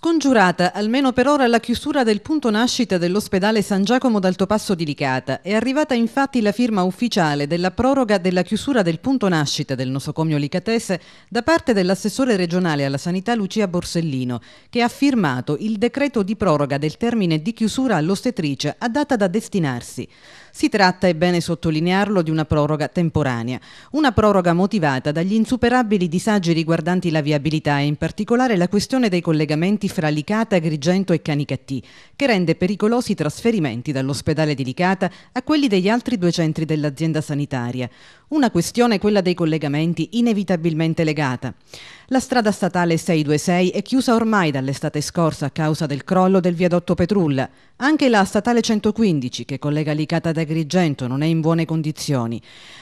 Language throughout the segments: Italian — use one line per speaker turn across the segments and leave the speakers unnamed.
Scongiurata almeno per ora la chiusura del punto nascita dell'ospedale San Giacomo d'Altopasso di Licata, è arrivata infatti la firma ufficiale della proroga della chiusura del punto nascita del nosocomio licatese da parte dell'assessore regionale alla sanità Lucia Borsellino, che ha firmato il decreto di proroga del termine di chiusura all'ostetrice a data da destinarsi. Si tratta, è bene sottolinearlo, di una proroga temporanea, una proroga motivata dagli insuperabili disagi riguardanti la viabilità e in particolare la questione dei collegamenti fra Licata, Grigento e Canicattì, che rende pericolosi i trasferimenti dall'ospedale di Licata a quelli degli altri due centri dell'azienda sanitaria. Una questione, quella dei collegamenti, inevitabilmente legata. La strada statale 626 è chiusa ormai dall'estate scorsa a causa del crollo del viadotto Petrulla. Anche la statale 115, che collega Licata ad Agrigento, non è in buone condizioni.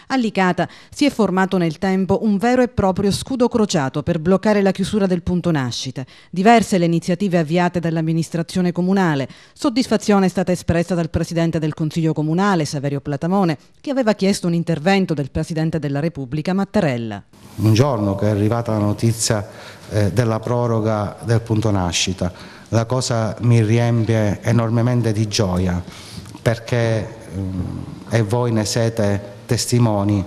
A Licata si è formato nel tempo un vero e proprio scudo crociato per bloccare la chiusura del punto nascita. Diverse le iniziative avviate dall'amministrazione comunale. Soddisfazione è stata espressa dal presidente del Consiglio comunale, Saverio Platamone, che aveva chiesto un intervento del presidente della Repubblica, Mattarella
un giorno che è arrivata la notizia eh, della proroga del punto nascita. La cosa mi riempie enormemente di gioia perché, ehm, e voi ne siete testimoni,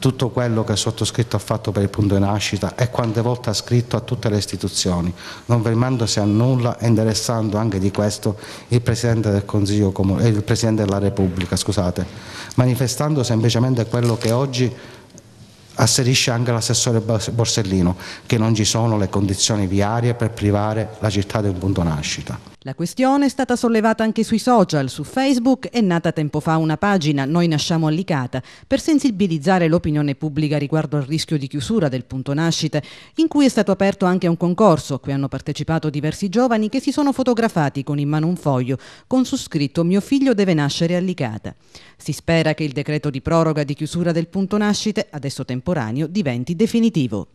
tutto quello che il sottoscritto ha fatto per il punto di nascita e quante volte ha scritto a tutte le istituzioni, non fermandosi a nulla e interessando anche di questo il Presidente, del Consiglio, il Presidente della Repubblica, scusate, manifestando semplicemente quello che oggi asserisce anche l'assessore Borsellino che non ci sono le condizioni viarie per privare la città di un punto nascita.
La questione è stata sollevata anche sui social, su Facebook è nata tempo fa una pagina, Noi nasciamo Allicata, per sensibilizzare l'opinione pubblica riguardo al rischio di chiusura del punto nascite, in cui è stato aperto anche un concorso, cui hanno partecipato diversi giovani che si sono fotografati con in mano un foglio, con su scritto Mio figlio deve nascere Allicata. Si spera che il decreto di proroga di chiusura del punto nascite, adesso temporaneo, temporaneo diventi definitivo.